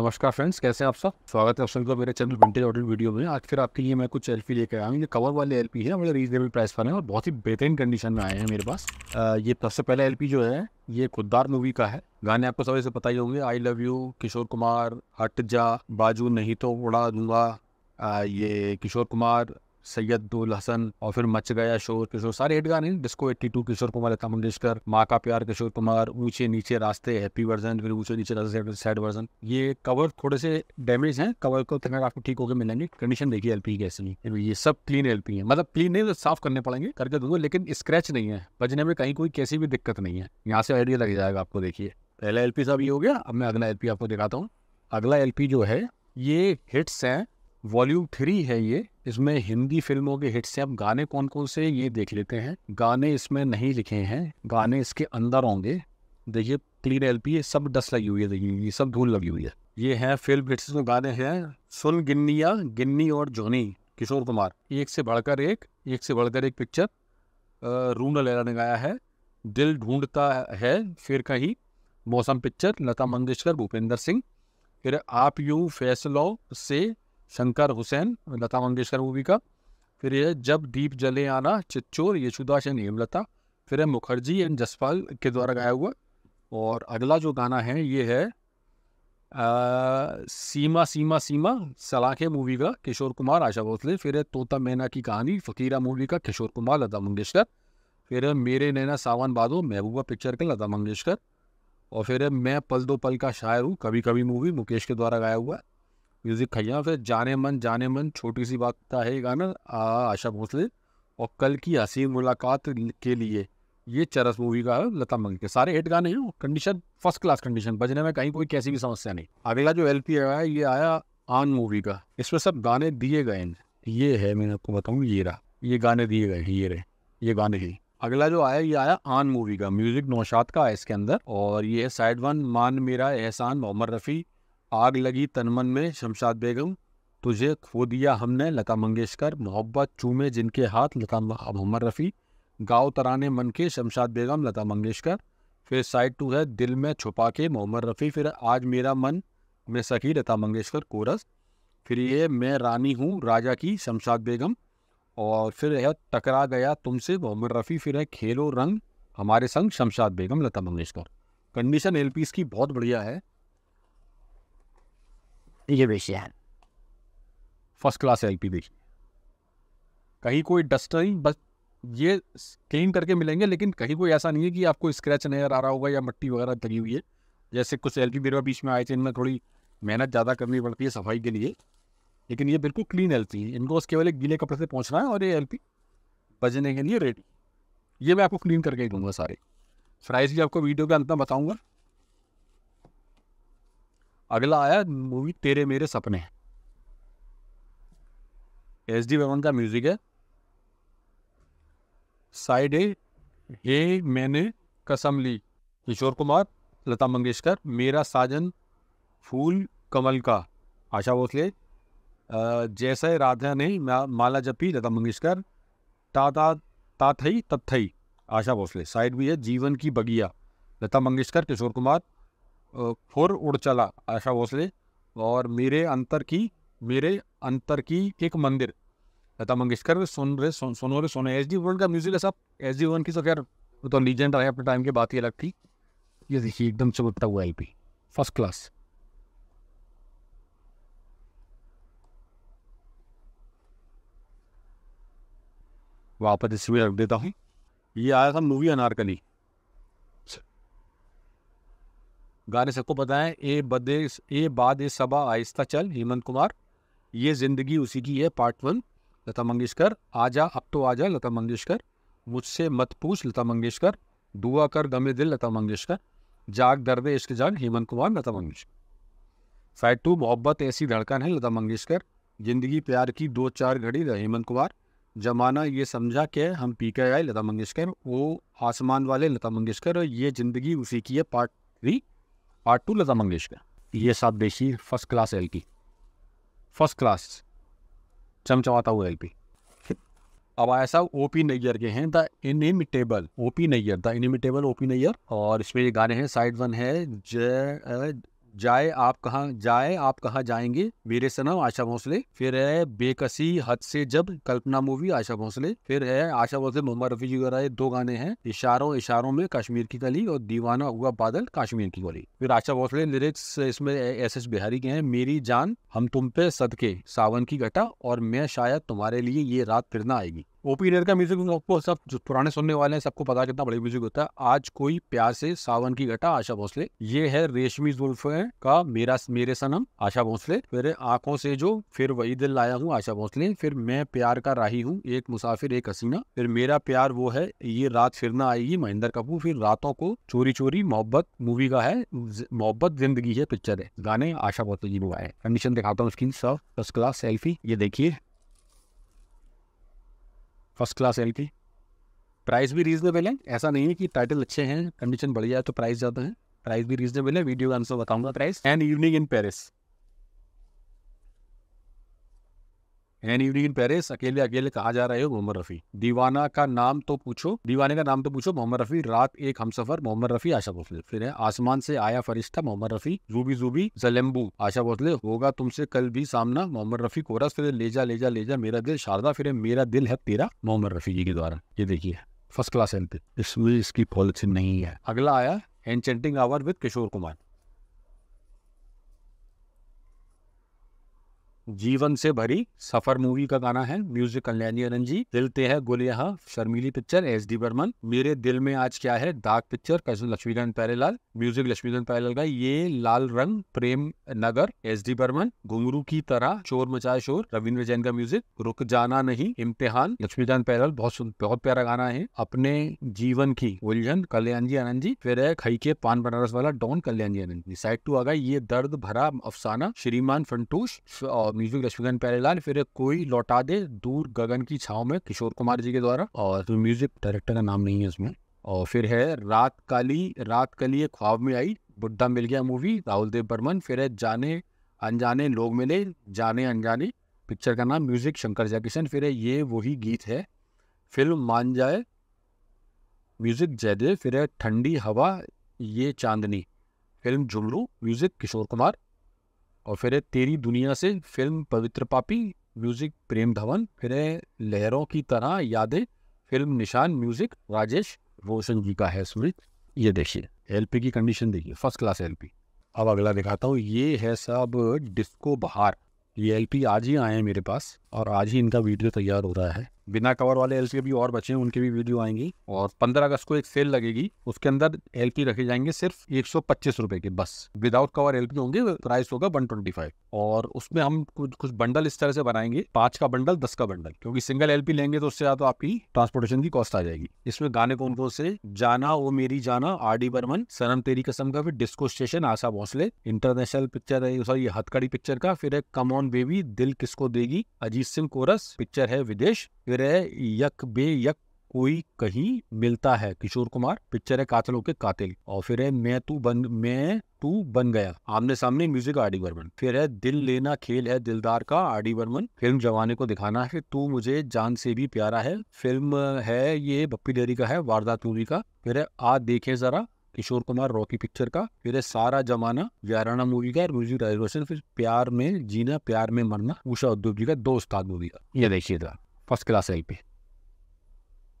नमस्कार फ्रेंड्स कैसे हैं आप सब स्वागत है आप मेरे चैनल विंटेज होटल वीडियो में आज फिर आपके लिए मैं कुछ एल लेकर आया हूँ ये कवर वाले एल है बड़े रीजनेबल प्राइस पर हैं और बहुत ही बेहतरीन कंडीशन में आए हैं मेरे पास आ, ये सबसे पहला एल जो है ये खुददार मूवी का है गाने आपको सभी से पता ही होंगे I love you Kishore Kumar हट जा बाजू नहीं तो उड़ा दूंगा ये किशोर कुमार सैयदुल हसन और फिर मच गया शोर किशोर सारे हिट गाने डिस्को 82 किशोर कुमार लता मंगेशकर माँ का प्यार किशोर कुमार ऊंचे नीचे रास्ते हैप्पी वर्जन फिर ऊंचे नीचे रास्ते सैड वर्जन ये कवर थोड़े से डैमेज हैं कवर को तक आपको ठीक होकर मिलेंगे कंडीशन देखिए एलपी कैसी ये सब क्लीन एलपी है मतलब क्लीन नहीं तो साफ करने पड़ेंगे करके दूंगा लेकिन स्क्रैच नहीं है बजने में कहीं कोई कैसी भी दिक्कत नहीं है यहाँ से आइडिया लग जाएगा आपको देखिए पहला एलपी साहब ये हो गया अब मैं अगला एलपी आपको दिखाता हूँ अगला एलपी जो है ये हिट्स हैं वॉल्यूम थ्री है ये इसमें हिंदी फिल्मों के हिट से अब गाने कौन कौन से ये देख लेते हैं गाने इसमें नहीं लिखे हैं गाने इसके अंदर होंगे देखिए क्लीन एल पी सब डस्ट लगी हुई है देखिए ये सब धूल लगी हुई है ये है फिल्म हिट्स में गाने हैं सुन गिन्निया गिन्नी और जोनी किशोर कुमार एक से बढ़कर एक एक से बढ़कर एक पिक्चर रूना लहरा ने गाया है दिल ढूंढता है फिर कहीं मौसम पिक्चर लता मंगेशकर भूपेंद्र सिंह फिर आप यू फैसलो से शंकर हुसैन लता मंगेशकर मूवी का फिर यह जब दीप जले आना चिच्चोर यशुदास एंड हेमलता फिर है मुखर्जी एंड जसपाल के द्वारा गाया हुआ और अगला जो गाना है ये है आ, सीमा सीमा सीमा सलाखे मूवी का किशोर कुमार आशा भोसले फिर है तोता मैना की कहानी फ़कीरा मूवी का किशोर कुमार लता मंगेशकर फिर है मेरे नैना सावन बादो महबूबा पिक्चर का लता मंगेशकर और फिर है मैं पल दो पल का शायर हूँ कभी कभी मूवी मुकेश के द्वारा गाया हुआ म्यूज़िक खैया फिर जाने मन जाने मन छोटी सी बात का तो है गाना आशा भोसले और कल की हसीन मुलाकात के लिए ये चरस मूवी का है लता मंगेशकर सारे हिट गाने हैं कंडीशन फर्स्ट क्लास कंडीशन बजने में कहीं कोई कैसी भी समस्या नहीं अगला जो एल पी आया ये आया आन मूवी का इसमें सब गाने दिए गए हैं ये है मैंने आपको बताऊँ ये रहा ये गाने दिए गए हैं ये रहे ये गाने ही अगला जो आया ये आया आन मूवी का म्यूजिक नौशाद का है इसके अंदर और ये है साइड वन मान मेरा एहसान मोहम्मद रफ़ी आग लगी तनमन में शमशाद बेगम तुझे खो दिया हमने लता मंगेशकर मोहब्बत चूमे जिनके हाथ लता मोहम्मद रफ़ी गाँव तराने मन के शमशाद बेगम लता मंगेशकर फिर साइड टू है दिल में छुपा के मोहम्मद रफ़ी फिर आज मेरा मन में सखी लता मंगेशकर कोरस फिर ये मैं रानी हूँ राजा की शमशाद बेगम और फिर है टकरा गया तुमसे मोहम्मद रफ़ी फिर है खेलो रंग हमारे संग शमशाद बेगम लता मंगेशकर कंडीशन एल की बहुत बढ़िया है ये बेची है फर्स्ट क्लास एल पी बेची कहीं कोई डस्ट नहीं बस ये क्लीन करके मिलेंगे लेकिन कहीं कोई ऐसा नहीं है कि आपको स्क्रैच नजर आ रहा होगा या मिट्टी वगैरह लगी हुई है जैसे कुछ एल पी बीच में आए थे इनमें थोड़ी मेहनत ज़्यादा करनी पड़ती है सफाई के लिए लेकिन ये बिल्कुल क्लीन एल पी है इनको उसके वाले एक गीले कपड़े से पहुँचना है और ये एल पी बजने के लिए रेडी ये मैं आपको क्लीन करके ही दूंगा सारे फ्राइज भी आपको वीडियो के अंत में बताऊँगा अगला आया मूवी तेरे मेरे सपने एस डी वर्मन का म्यूजिक है साइड ए ये मैंने कसम ली किशोर कुमार लता मंगेशकर मेरा साजन फूल कमल का आशा भोसले जैसे राधा नहीं माला जपी लता मंगेशकर ताता ताथई तत्थई आशा भोसले साइड भी है जीवन की बगिया लता मंगेशकर किशोर कुमार फुर उड़ चला आशा भोसले और मेरे अंतर की मेरे अंतर की एक मंदिर लता मंगेशकर सुन रहे सुन, सुनो रहे सोने एच डी वन का म्यूजिक है सब एच डी वन की तो खैर तो लीजेंड रहे अपने टाइम की बात ही अलग थी ये देखिए एकदम चुपता हुआ आई पी फर्स्ट क्लास वापस इसमें रख देता हूँ ये आया था मूवी अनारकली गाने सबको पता है ए बदे ए बाद ए सबा आहिस्ता चल हेमंत कुमार ये ज़िंदगी उसी की है पार्ट वन लता मंगेशकर आजा अब तो आजा लता मंगेशकर मुझसे मत पूछ लता मंगेशकर दुआ कर गमे दिल लता मंगेशकर जाग दर्द इश्क जान हेमंत कुमार लता मंगेशकर फैट टू मोहब्बत ऐसी धड़कन है लता मंगेशकर जिंदगी प्यार की दो चार घड़ी हेमंत कुमार जमाना ये समझा के हम पी के आए लता मंगेशकर वो आसमान वाले लता मंगेशकर और ये ज़िंदगी उसी की है part three part two Lata Mangeshkar ये सात बेशी फर्स्ट क्लास एल की फर्स्ट क्लास चमचमाता हुआ एल पी अब आया साहब ओ पी नैयर के हैं the inimitable O P Nayyar the inimitable O P Nayyar और इसमें ये गाने हैं साइड वन है जय जाए आप कहाँ जाए आप कहाँ जाएंगे मेरे सनम आशा भोसले फिर है बेकसी हद से जब कल्पना मूवी आशा भोसले फिर है आशा भोसले मोहम्मद रफी जी वगैरह दो गाने हैं इशारों इशारों में कश्मीर की कली और दीवाना हुआ बादल कश्मीर की गली फिर आशा भोसले लिरिक्स इसमें एस एस बिहारी के हैं मेरी जान हम तुम पे सदके सावन की घटा और मैं शायद तुम्हारे लिए ये रात फिर ना आएगी ओ पी का म्यूजिक आपको सब जो पुराने सुनने वाले हैं सबको पता कितना बड़ी म्यूजिक होता है आज कोई प्यार से सावन की घटा आशा भोसले ये है रेशमी जुल्फ का मेरा मेरे सनम आशा भोसले फिर आंखों से जो फिर वही दिल लाया हूँ आशा भोसले फिर मैं प्यार का राही हूँ एक मुसाफिर एक हसीना फिर मेरा प्यार वो है ये रात फिर ना आएगी महेंद्र कपूर फिर रातों को चोरी चोरी मोहब्बत मूवी का है मोहब्बत जिंदगी है पिक्चर है गाने आशा भोसले जी ने कंडीशन दिखाता हूँ उसकी सब फर्स्ट क्लास सेल्फी ये देखिए फर्स्ट क्लास एल की प्राइस भी रीजनेबल है ऐसा नहीं है कि टाइटल अच्छे हैं कंडीशन बढ़िया है तो प्राइस ज़्यादा है प्राइस भी रीजनेबल है वीडियो का आंसर बताऊंगा price and evening in Paris an in Paris अकेले अकेले कहा जा रहे हो मोहम्मद रफी दीवाना का नाम तो पूछो दीवाने का नाम तो पूछो मोहम्मद रफी रात एक हम सफर मोहम्मद रफी आशा भोसले फिर है आसमान से आया फरिश्ता मोहम्मद रफी जूबी जूबी जलेम्बू आशा भोसले होगा तुमसे कल भी सामना मोहम्मद रफी कोरस फिर ले जा जा ले जा मेरा दिल शारदा फिर मेरा दिल है तेरा मोहम्मद रफी जी के द्वारा ये देखिए फर्स्ट क्लास एंड इसमें इसकी पॉलिसी नहीं है अगला आया enchanting hour with Kishore Kumar जीवन से भरी सफर मूवी का गाना है म्यूजिक कल्याणी जी दिलते हैं है शर्मिली यहाँ पिक्चर एस डी बर्मन मेरे दिल में आज क्या है डार्क पिक्चर कैसे लक्ष्मीकांत प्यारेलाल म्यूजिक लक्ष्मीकांत प्यारेलाल का ये लाल रंग प्रेम नगर एस डी बर्मन घुंगरू की तरह चोर मचाए शोर रविन्द्र जैन का म्यूजिक रुक जाना नहीं इम्तिहान लक्ष्मीकांत प्यारेलाल बहुत बहुत प्यारा गाना है अपने जीवन की उलझन कल्याण जी आनंद जी फिर है खई के पान बनारस वाला Don Kalyan ji Anand ji side two आ गए ये दर्द भरा अफसाना श्रीमान फंटूश और और म्यूजिक रश्मिकांत प्यारेलाल फिर कोई लौटा दे दूर गगन की छाव में किशोर कुमार जी के द्वारा और तो म्यूजिक डायरेक्टर का नाम नहीं है इसमें और फिर है रात काली रात कली ख्वाब में आई बुद्धा मिल गया मूवी राहुल देव बर्मन फिर है जाने अनजाने लोग मिले जाने अनजाने पिक्चर का नाम म्यूजिक शंकर जयकिशन फिर है ये वही गीत है फिल्म मान जाए म्यूजिक जयदेव फिर है ठंडी हवा ये चांदनी फिल्म झुमरू म्यूजिक किशोर कुमार और फिर है तेरी दुनिया से फिल्म पवित्र पापी म्यूजिक प्रेम धवन फिर है लहरों की तरह यादें फिल्म निशान म्यूजिक राजेश रोशन जी का है स्मृत ये देखिए एलपी की कंडीशन देखिए फर्स्ट क्लास एलपी अब अगला दिखाता हूँ ये है सब डिस्को बहार ये एलपी आज ही आए हैं मेरे पास और आज ही इनका वीडियो तैयार हो रहा है बिना कवर वाले एल भी और बचे हैं उनके भी वीडियो आएंगी और 15 अगस्त को एक सेल लगेगी उसके अंदर एल रखे जाएंगे सिर्फ एक सौ के बस विदाउट कवर एल होंगे प्राइस होगा 125 और उसमें हम कुछ कुछ बंडल इस तरह से बनाएंगे पांच का बंडल दस का बंडल क्योंकि सिंगल एल लेंगे तो उससे ज्यादा आपकी ट्रांसपोर्टेशन की कॉस्ट आ जाएगी इसमें गाने कौन कौन से जाना वो मेरी जाना आर डी बर्मन सरम तेरी कसम का फिर disco station Asha Bhosle international picture है सॉरी हथकड़ी पिक्चर का फिर है ऑन बेबी दिल किसको देगी अजीत जीसिम कोरस पिक्चर है विदेश फिर है यक बे यक कोई कहीं मिलता है किशोर कुमार पिक्चर है कातलों के कातिल और फिर है मैं तू बन मैं तू बन गया आमने सामने म्यूजिक आर डी बर्मन फिर है दिल लेना खेल है दिलदार का आर डी बर्मन फिल्म जवाने को दिखाना है तू मुझे जान से भी प्यारा है फिल्म है ये बप्पी डेरी का है वारदात मूवी का फिर है आ देखे जरा किशोर कुमार रॉकी पिक्चर का फिर सारा जमाना व्याराना मूवी का म्यूजिक डायरेक्शन फिर प्यार में जीना प्यार में मरना उषा उद्योग जी का दो उस्ताद मूवी का ये देखिए फर्स्ट क्लास एल पे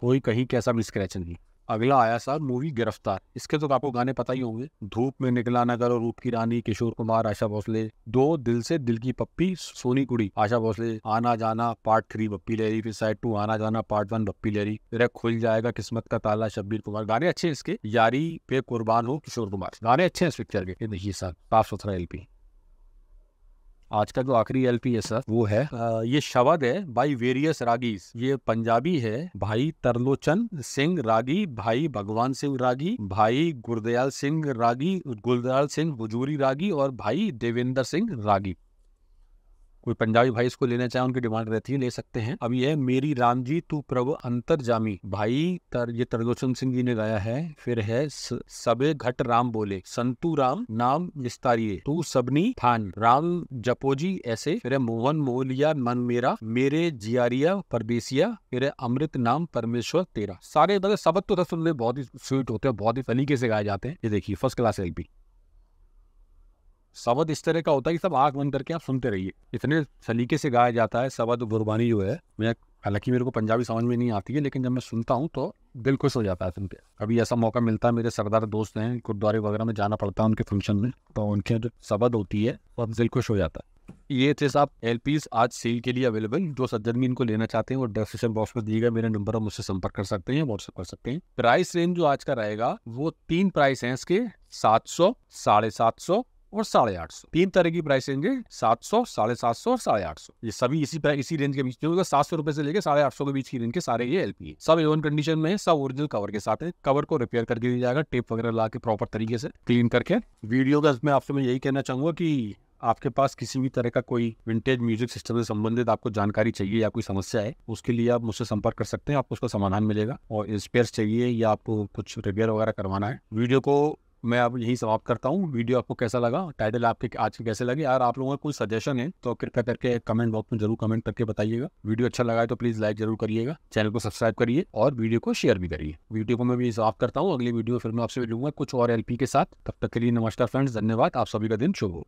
कोई कहीं कैसा भी स्क्रैच नहीं अगला आया सर मूवी गिरफ्तार इसके तो आपको गाने पता ही होंगे धूप में निकला नगर और रूप की रानी किशोर कुमार आशा भोसले दो दिल से दिल की पप्पी सोनी कुड़ी आशा भोसले आना जाना पार्ट थ्री बप्पी लहरी फिर साइड टू आना जाना पार्ट वन बप्पी लहरी तेरा खुल जाएगा किस्मत का ताला शब्बीर कुमार गाने अच्छे इसके यारी पे कुर्बान हो किशोर कुमार गाने अच्छे हैं इस पिक्चर के देखिए सर साफ सुथरा एलपी आज का जो आखिरी एल है सर वो है आ, ये शब्द है बाई वेरियस रागी ये पंजाबी है भाई तरलोचन सिंह रागी भाई भगवान सिंह रागी भाई गुरदयाल सिंह रागी गुलदयाल सिंह भुजूरी रागी और भाई देवेंद्र सिंह रागी कोई पंजाबी भाई इसको लेना चाहे उनकी डिमांड रहती है ले सकते हैं अब ये मेरी राम जी तू प्रभु जामी भाई तर ये तरलोचन सिंह जी ने गाया है फिर है सबे घट राम बोले संतु राम नाम विस्तारिये तू सबनी थान राम जपोजी ऐसे फिर है मोहन मोहलिया मन मेरा मेरे जियारिया परदेसिया फिर है अमृत नाम परमेश्वर तेरा सारे मतलब सबक तो सुन ले बहुत ही स्वीट होते हैं बहुत ही तरीके से गाए जाते हैं ये देखिए फर्स्ट क्लास एल सवद इस तरह का होता है कि सब आँख बंद करके आप सुनते रहिए इतने सलीके से गाया जाता है सवद गुरबानी जो है मैं हालांकि मेरे को पंजाबी समझ में नहीं आती है लेकिन जब मैं सुनता हूँ तो दिल खुश हो जाता है सुनते के अभी ऐसा मौका मिलता है मेरे सरदार दोस्त हैं गुरुद्वारे वगैरह में जाना पड़ता है उनके फंक्शन में तो उनके जो सबद होती है वह दिल खुश हो जाता है ये थे साहब एल आज सेल के लिए अवेलेबल जो सज्जन भी इनको लेना चाहते हैं वो डिस्क्रिप्शन बॉक्स में दिए गए मेरे नंबर पर मुझसे संपर्क कर सकते हैं व्हाट्सएप कर सकते हैं प्राइस रेंज जो आज का रहेगा वो तीन प्राइस हैं इसके सात सौ साढ़े सात सौ और साढ़े आठ सौ तीन तरह की प्राइस रेंज है सात सौ साढ़े सात सौ और साढ़े आठ सौ ये सभी इसी इसी रेंज के बीच में सात सौ रुपए से लेकर साढ़े आठ सौ के बीच की रेंज के सारे ये एलपी है सब एवन कंडीशन में सब ओरिजिनल कवर के साथ है कवर को रिपेयर करके दिया जाएगा टेप वगैरह ला के प्रॉपर तरीके से क्लीन करके वीडियो का मैं आपसे मैं यही कहना चाहूंगा की आपके पास किसी भी तरह का कोई विंटेज म्यूजिक सिस्टम से संबंधित आपको जानकारी चाहिए या कोई समस्या है उसके लिए आप मुझसे संपर्क कर सकते हैं आपको उसका समाधान मिलेगा और स्पेयर चाहिए या आपको कुछ रिपेयर वगैरह करवाना है वीडियो को मैं आप यही समाप्त करता हूँ वीडियो आपको कैसा लगा टाइटल आपके आज के कैसे लगे यार आप लोगों का कोई सजेशन है तो कृपया करके कमेंट बॉक्स में जरूर कमेंट करके बताइएगा वीडियो अच्छा लगा है तो प्लीज लाइक जरूर करिएगा चैनल को सब्सक्राइब करिए और वीडियो को शेयर भी करिए वीडियो को मैं भी समाप्त करता हूँ अगली वीडियो फिर मैं आपसे मिलूंगा कुछ और एलपी के साथ तब तक के लिए नमस्कार फ्रेंड्स धन्यवाद आप सभी का दिन शुभ हो